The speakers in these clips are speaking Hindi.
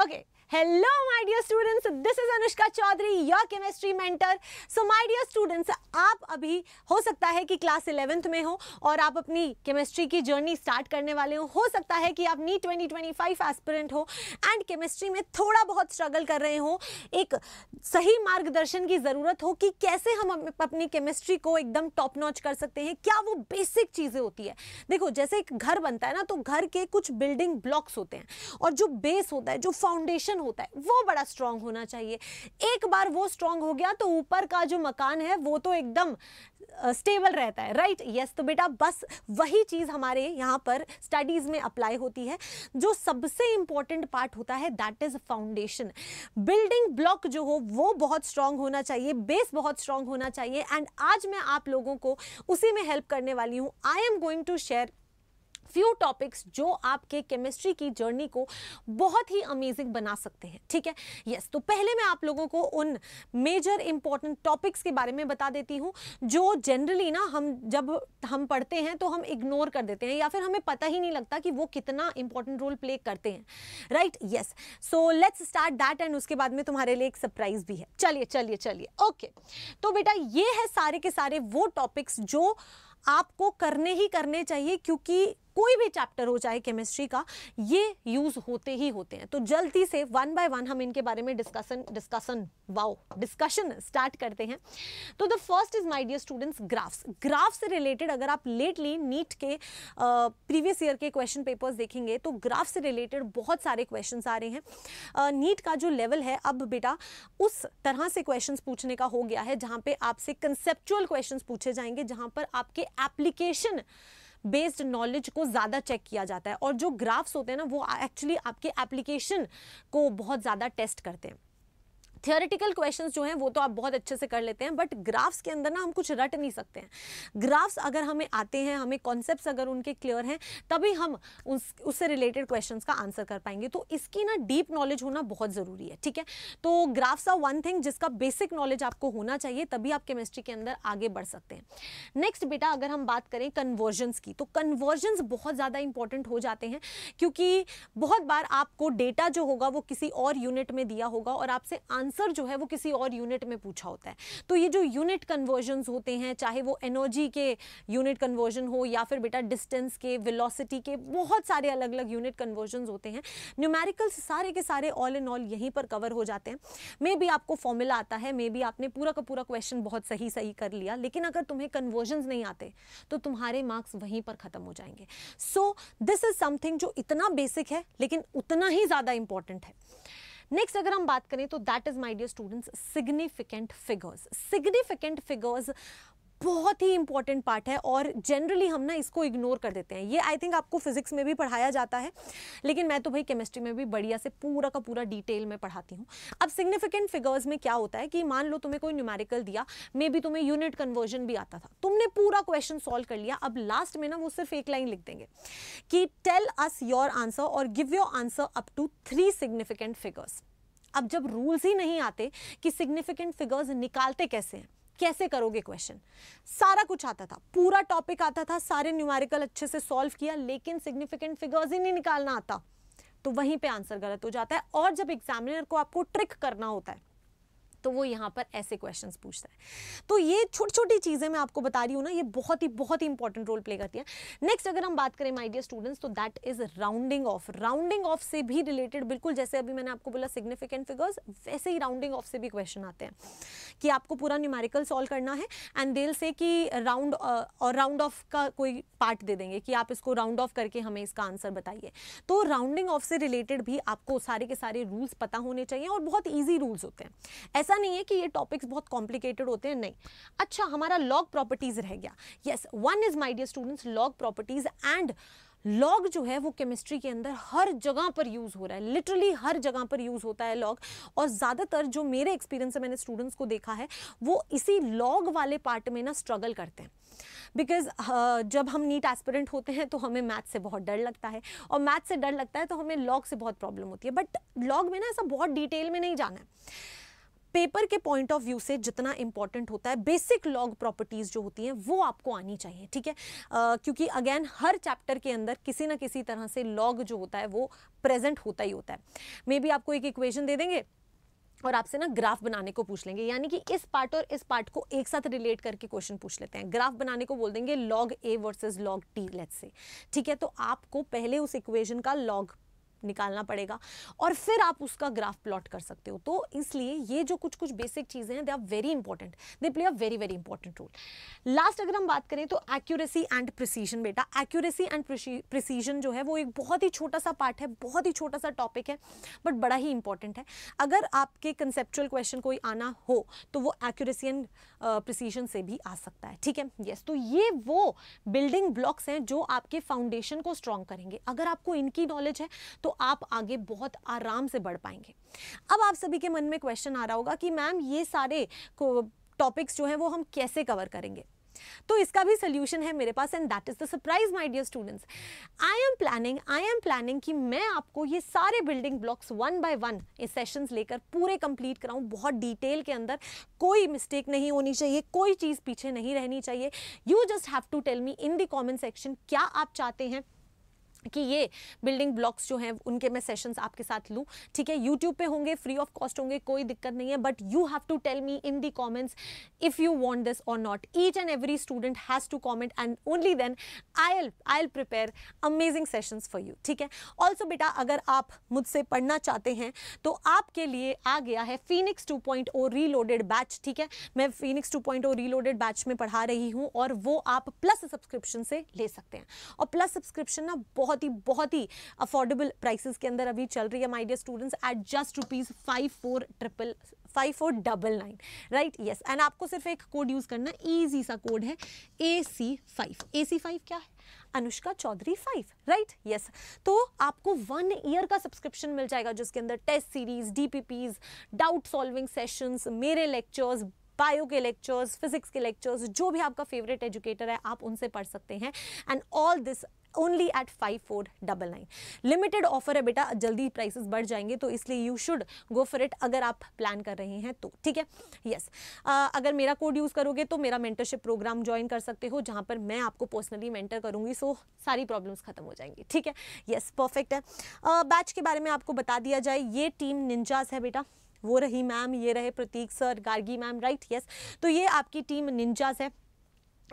Okay hello my dear students this is Anushka Chaudhary your chemistry mentor so my dear students आप अभी हो सकता है कि क्लास इलेवेंथ में हो और आप अपनी केमिस्ट्री की जर्नी स्टार्ट करने वाले हो हो सकता है कि आप नीट 2025 एस्पिरेंट हो एंड केमिस्ट्री में थोड़ा बहुत स्ट्रगल कर रहे हो एक सही मार्गदर्शन की ज़रूरत हो कि कैसे हम अपनी केमिस्ट्री को एकदम टॉप नॉच कर सकते हैं क्या वो बेसिक चीज़ें होती है देखो जैसे एक घर बनता है ना तो घर के कुछ बिल्डिंग ब्लॉक्स होते हैं और जो बेस होता है जो फाउंडेशन होता है वो बड़ा स्ट्रांग होना चाहिए एक बार वो स्ट्रांग हो गया तो ऊपर का जो मकान है वो तो एकदम स्टेबल uh, रहता है राइट right? यस yes, तो बेटा बस वही चीज़ हमारे यहाँ पर स्टडीज़ में अप्लाई होती है जो सबसे इंपॉर्टेंट पार्ट होता है that is foundation building block जो हो वो बहुत स्ट्रांग होना चाहिए बेस बहुत स्ट्रांग होना चाहिए एंड आज मैं आप लोगों को उसी में हेल्प करने वाली हूँ I am going to share few topics जो आपके केमिस्ट्री की जर्नी को बहुत ही अमेजिंग बना सकते हैं ठीक है यस yes, तो पहले मैं आप लोगों को उन मेजर इंपॉर्टेंट टॉपिक्स के बारे में बता देती हूँ जो जनरली ना हम जब हम पढ़ते हैं तो हम इग्नोर कर देते हैं या फिर हमें पता ही नहीं लगता कि वो कितना इंपॉर्टेंट रोल प्ले करते हैं right yes so let's start that and उसके बाद में तुम्हारे लिए एक सरप्राइज भी है चलिए चलिए चलिए ओके तो बेटा ये है सारे के सारे वो टॉपिक्स जो आपको करने ही करने चाहिए क्योंकि कोई भी चैप्टर हो चाहे केमिस्ट्री का ये यूज़ होते ही होते हैं तो जल्दी से वन बाय वन हम इनके बारे में discussion discussion wow discussion start करते हैं तो the first is my dear students graphs graph से रिलेटेड अगर आप लेटली नीट के प्रीवियस ईयर के क्वेश्चन पेपर्स देखेंगे तो ग्राफ से रिलेटेड बहुत सारे क्वेश्चन आ रहे हैं नीट uh, का जो लेवल है अब बेटा उस तरह से क्वेश्चन पूछने का हो गया है जहाँ पे आपसे कंसेप्चुअल क्वेश्चन पूछे जाएंगे जहाँ पर आपके एप्लीकेशन बेस्ड नॉलेज को ज़्यादा चेक किया जाता है और जो ग्राफ्स होते हैं ना वो एक्चुअली आपके एप्लीकेशन को बहुत ज़्यादा टेस्ट करते हैं थियोरिटिकल क्वेश्चन जो हैं वो तो आप बहुत अच्छे से कर लेते हैं बट ग्राफ्स के अंदर ना हम कुछ रट नहीं सकते हैं ग्राफ्स अगर हमें आते हैं हमें कॉन्सेप्ट अगर उनके क्लियर हैं तभी हम उससे रिलेटेड क्वेश्चन का आंसर कर पाएंगे तो इसकी ना डीप नॉलेज होना बहुत ज़रूरी है ठीक है तो ग्राफ्स आर वन थिंग जिसका बेसिक नॉलेज आपको होना चाहिए तभी आप केमिस्ट्री के अंदर आगे बढ़ सकते हैं नेक्स्ट बेटा अगर हम बात करें कन्वर्जन्स की तो कन्वर्जन्स बहुत ज़्यादा इंपॉर्टेंट हो जाते हैं क्योंकि बहुत बार आपको डेटा जो होगा वो किसी और यूनिट में दिया होगा और आपसे आंसर आंसर जो है वो किसी और यूनिट में पूछा होता है तो ये जो यूनिट कन्वर्जन होते हैं चाहे वो एनर्जी के यूनिट कन्वर्जन हो या फिर बेटा डिस्टेंस के वेलोसिटी के बहुत सारे अलग अलग यूनिट कन्वर्जन होते हैं न्यूमेरिकल्स सारे के सारे ऑल इन ऑल यहीं पर कवर हो जाते हैं मे बी आपको फॉर्मूला आता है मे बी आपने पूरा का पूरा क्वेश्चन बहुत सही सही कर लिया लेकिन अगर तुम्हें कन्वर्जन नहीं आते तो तुम्हारे मार्क्स वहीं पर खत्म हो जाएंगे सो दिस इज समथिंग जो इतना बेसिक है लेकिन उतना ही ज़्यादा इंपॉर्टेंट है नेक्स्ट अगर हम बात करें तो that is my dear students significant figures significant figures बहुत ही इंपॉर्टेंट पार्ट है और जनरली हम ना इसको इग्नोर कर देते हैं ये आई थिंक आपको फिजिक्स में भी पढ़ाया जाता है लेकिन मैं तो भाई केमिस्ट्री में भी बढ़िया से पूरा का पूरा डिटेल में पढ़ाती हूँ अब सिग्निफिकेंट फिगर्स में क्या होता है कि मान लो तुम्हें कोई न्यूमेरिकल दिया मे बी तुम्हें यूनिट कन्वर्जन भी आता था तुमने पूरा क्वेश्चन सॉल्व कर लिया अब लास्ट में ना वो सिर्फ एक लाइन लिख देंगे कि टेल अस योर आंसर और give your answer up to three significant figures अब जब रूल्स ही नहीं आते कि सिग्निफिकेंट फिगर्स निकालते कैसे हैं कैसे करोगे क्वेश्चन सारा कुछ आता था पूरा टॉपिक आता था सारे न्यूमेरिकल अच्छे से सॉल्व किया लेकिन सिग्निफिकेंट फिगर्स ही नहीं निकालना आता तो वहीं पे आंसर गलत हो जाता है और जब एग्जामिनर को आपको ट्रिक करना होता है तो वो यहाँ पर ऐसे क्वेश्चन पूछता है तो ये छोटी छोटी चीज़ें मैं आपको बता रही हूँ ना ये बहुत ही बहुत ही इंपॉर्टेंट रोल प्ले करती है नेक्स्ट अगर हम बात करें माई डियर स्टूडेंट्स तो that is rounding off rounding off से भी रिलेटेड बिल्कुल जैसे अभी मैंने आपको बोला सिग्निफिकेंट फिगर्स वैसे ही राउंडिंग ऑफ से भी क्वेश्चन आते हैं कि आपको पूरा न्यूमेरिकल सॉल्व करना है एंड देल से कि राउंड और राउंड ऑफ का कोई पार्ट दे देंगे कि आप इसको राउंड ऑफ करके हमें इसका आंसर बताइए तो राउंडिंग ऑफ से रिलेटेड भी आपको सारे के सारे रूल्स पता होने चाहिए और बहुत ईजी रूल्स होते हैं ऐसा ऐसा नहीं है कि ये टॉपिक्स बहुत कॉम्प्लिकेटेड होते हैं नहीं अच्छा हमारा लॉग प्रॉपर्टीज रह गया yes one is my dear students log properties and log जो है वो केमिस्ट्री के अंदर हर जगह पर यूज़ हो रहा है लिटरली हर जगह पर यूज़ होता है लॉग और ज़्यादातर जो मेरे एक्सपीरियंस है मैंने स्टूडेंट्स को देखा है वो इसी लॉग वाले पार्ट में ना स्ट्रगल करते हैं बिकॉज uh, हाँ, जब हम नीट एस्पिरेंट होते हैं तो हमें मैथ से बहुत डर लगता है और मैथ से डर लगता है तो हमें लॉग से बहुत प्रॉब्लम होती है बट लॉग में ना ऐसा बहुत डिटेल में नहीं जाना है पेपर के पॉइंट ऑफ व्यू से जितना इंपॉर्टेंट होता है बेसिक लॉग प्रॉपर्टीज जो होती हैं वो आपको आनी चाहिए ठीक है uh, क्योंकि अगेन हर चैप्टर के अंदर किसी ना किसी तरह से लॉग जो होता है वो प्रेजेंट होता ही होता है मे बी आपको एक इक्वेशन दे देंगे और आपसे ना ग्राफ बनाने को पूछ लेंगे यानी कि इस पार्ट और इस पार्ट को एक साथ रिलेट करके क्वेश्चन पूछ लेते हैं ग्राफ बनाने को बोल देंगे log A versus log T let's से ठीक है तो आपको पहले उस इक्वेशन का लॉग निकालना पड़ेगा और फिर आप उसका ग्राफ प्लॉट कर सकते हो तो इसलिए ये जो कुछ कुछ बेसिक चीज़ें हैं they are very important they play a very very important role last अगर हम बात करें तो एक्यूरेसी एंड प्रिसीजन बेटा एक्यूरेसी एंड प्रिसीजन जो है वो एक बहुत ही छोटा सा पार्ट है बहुत ही छोटा सा टॉपिक है बट बड़ा ही इंपॉर्टेंट है अगर आपके कंसेप्चुअल क्वेश्चन कोई आना हो तो वो एक्यूरेसी एंड प्रिसीजन से भी आ सकता है ठीक है यस yes, तो ये वो बिल्डिंग ब्लॉक्स हैं जो आपके फाउंडेशन को स्ट्रॉन्ग करेंगे अगर आपको इनकी नॉलेज है तो आप आगे बहुत आराम से बढ़ पाएंगे अब आप सभी के मन में क्वेश्चन आ रहा होगा कि मैम ये सारे टॉपिक्स जो हैं वो हम कैसे कवर करेंगे तो इसका भी सोल्यूशन है मेरे पास and that is the surprise my dear students I am planning I am planning कि मैं आपको ये सारे building blocks one by one ये सेशंस लेकर पूरे कंप्लीट कराऊं बहुत डिटेल के अंदर कोई मिस्टेक नहीं होनी चाहिए कोई चीज़ पीछे नहीं रहनी चाहिए you just have to tell me in the comment section क्या आप चाहते हैं कि ये बिल्डिंग ब्लॉक्स जो हैं उनके मैं सेशंस आपके साथ लूँ ठीक है यूट्यूब पे होंगे फ्री ऑफ कॉस्ट होंगे कोई दिक्कत नहीं है but you have to tell me in the comments if you want this or not each and every student has to comment and only then I'll I'll prepare amazing sessions for you ठीक है ऑल्सो बेटा अगर आप मुझसे पढ़ना चाहते हैं तो आपके लिए आ गया है Phoenix two point O reloaded batch ठीक है मैं Phoenix two point O reloaded batch में पढ़ा रही हूँ और वो आप प्लस सब्सक्रिप्शन से ले सकते हैं और प्लस सब्सक्रिप्शन ना बहुत बहुत ही बहुत ही अफोर्डेबल प्राइसेस के अंदर अभी चल रही है my dear students at just rupees five four triple five four double nine right yes and आपको सिर्फ एक कोड यूज़ करना ईजी सा कोड है A C five A C five क्या है Anushka Chaudhary five right yes तो आपको वन ईयर का सब्सक्रिप्शन मिल जाएगा जिसके अंदर test series DPPs doubt solving sessions मेरे लेक्चर्स बायो के लेक्चर्स फिजिक्स के लेक्चर्स जो भी आपका फेवरेट एजुकेटर है आप उनसे पढ़ सकते हैं and all this only at five four double nine limited offer है बेटा जल्दी प्राइसेस बढ़ जाएंगे तो इसलिए you should go for it अगर आप प्लान कर रहे हैं तो ठीक है यस yes. अगर मेरा कोड यूज़ करोगे तो मेरा मेंटरशिप प्रोग्राम ज्वाइन कर सकते हो जहाँ पर मैं आपको पर्सनली मेंटर करूँगी सो सारी प्रॉब्लम्स खत्म हो जाएंगी ठीक है यस yes, परफेक्ट है बैच के बारे में आपको बता दिया जाए ये टीम निंजाज है बेटा वो रही मैम ये रहे Prateek sir Gargi ma'am right yes तो ये आपकी टीम निंजाज है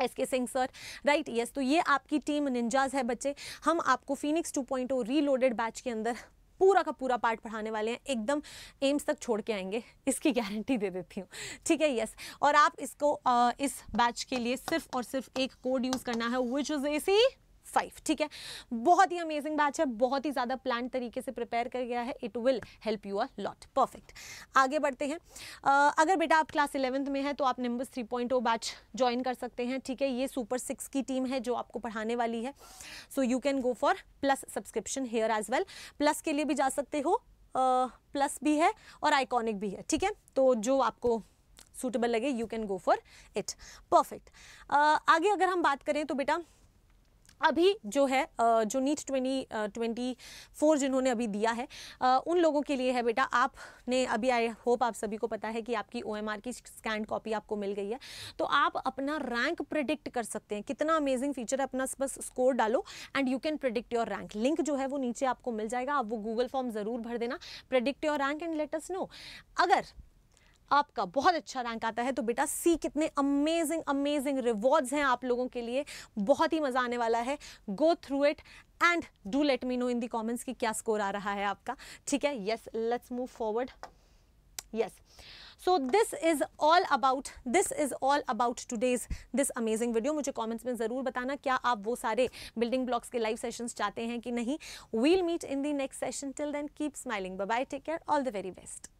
एस के सिंह सर राइट यस तो ये आपकी टीम निंजाज है बच्चे हम आपको फिनिक्स 2.0 रीलोडेड बैच के अंदर पूरा का पूरा पार्ट पढ़ाने वाले हैं एकदम एम्स तक छोड़ के आएंगे इसकी गारंटी दे देती हूँ ठीक है यस और आप इसको आ, इस बैच के लिए सिर्फ और सिर्फ एक कोड यूज़ करना है which is a C five ठीक है बहुत ही अमेजिंग बैच है बहुत ही ज़्यादा प्लान तरीके से प्रिपेयर कर गया है it will help you a lot perfect आगे बढ़ते हैं uh, अगर बेटा आप क्लास इलेवंथ में है तो आप Nimbus three point batch join कर सकते हैं ठीक है ये सुपर सिक्स की टीम है जो आपको पढ़ाने वाली है so you can go for plus subscription here as well plus के लिए भी जा सकते हो प्लस uh, भी है और आइकॉनिक भी है ठीक है तो जो आपको सूटेबल लगे you can go for it perfect आगे अगर हम बात करें तो बेटा अभी जो है जो नीट ट्वेंटी ट्वेंटी फोर जिन्होंने अभी दिया है उन लोगों के लिए है बेटा आपने अभी आई होप आप सभी को पता है कि आपकी ओ की स्कैंड कॉपी आपको मिल गई है तो आप अपना रैंक प्रिडिक्ट कर सकते हैं कितना अमेजिंग फीचर है अपना बस स्कोर डालो and you can predict your rank link जो है वो नीचे आपको मिल जाएगा आप वो गूगल फॉर्म ज़रूर भर देना predict your rank and let's know अगर आपका बहुत अच्छा रैंक आता है तो बेटा सी कितने अमेजिंग अमेजिंग रिवॉर्ड्स हैं आप लोगों के लिए बहुत ही मजा आने वाला है go through it and do let me know in the comments की क्या स्कोर आ रहा है आपका ठीक है yes let's move forward yes so this is all about this is all about today's this amazing video मुझे कॉमेंट्स में जरूर बताना क्या आप वो सारे बिल्डिंग ब्लॉक्स के लाइव सेशन चाहते हैं कि नहीं we'll meet in the next session till then keep smiling bye take care all the very best